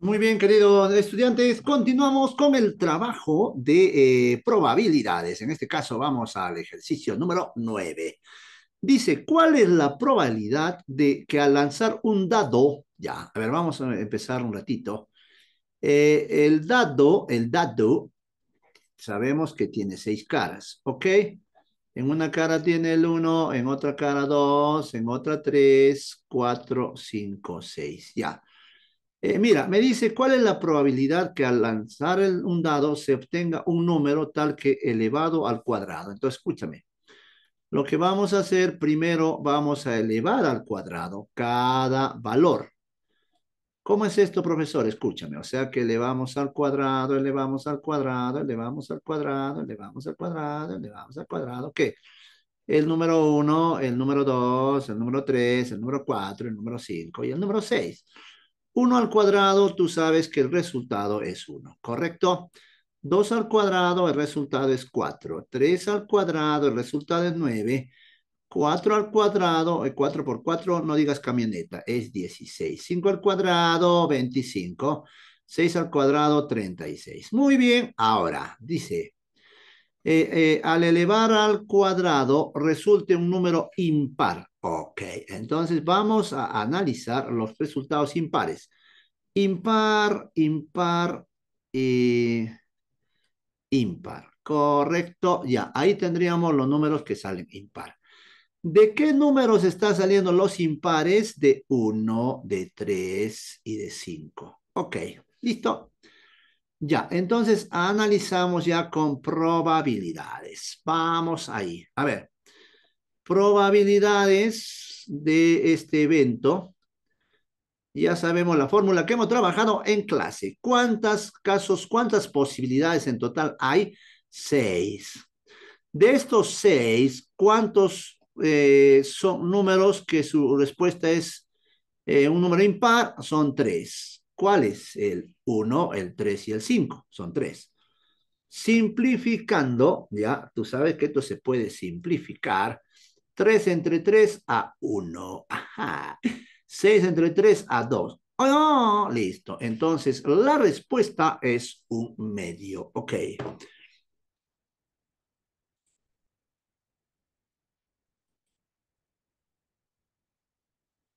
Muy bien, queridos estudiantes, continuamos con el trabajo de eh, probabilidades. En este caso vamos al ejercicio número 9. Dice, ¿cuál es la probabilidad de que al lanzar un dado, ya, a ver, vamos a empezar un ratito. Eh, el dado, el dado, sabemos que tiene seis caras, ¿ok? En una cara tiene el 1, en otra cara 2, en otra 3, 4, 5, 6, ya. Eh, mira, me dice, ¿cuál es la probabilidad que al lanzar un dado se obtenga un número tal que elevado al cuadrado? Entonces, escúchame. Lo que vamos a hacer primero, vamos a elevar al cuadrado cada valor. ¿Cómo es esto, profesor? Escúchame. O sea que elevamos al cuadrado, elevamos al cuadrado, elevamos al cuadrado, elevamos al cuadrado, elevamos al cuadrado. ¿Qué? El número 1, el número 2, el número 3, el número 4, el número 5 y el número 6. 1 al cuadrado, tú sabes que el resultado es 1, ¿correcto? 2 al cuadrado, el resultado es 4. 3 al cuadrado, el resultado es 9. 4 al cuadrado, 4 eh, por 4, no digas camioneta, es 16. 5 al cuadrado, 25. 6 al cuadrado, 36. Muy bien, ahora dice, eh, eh, al elevar al cuadrado resulte un número impar. Ok, entonces vamos a analizar los resultados impares. Impar, impar y eh, impar. Correcto, ya, ahí tendríamos los números que salen impar. ¿De qué números están saliendo los impares? De 1, de 3 y de 5. Ok, listo. Ya, entonces analizamos ya con probabilidades. Vamos ahí. A ver, probabilidades de este evento ya sabemos la fórmula que hemos trabajado en clase. ¿Cuántos casos, cuántas posibilidades en total hay? Seis. De estos seis, ¿cuántos eh, son números que su respuesta es eh, un número impar? Son tres. ¿Cuál es? El 1, el 3 y el 5. Son tres. Simplificando, ya, tú sabes que esto se puede simplificar. Tres entre 3 a 1. Ajá. 6 entre 3 a 2. Ah, listo. Entonces, la respuesta es un medio. Ok.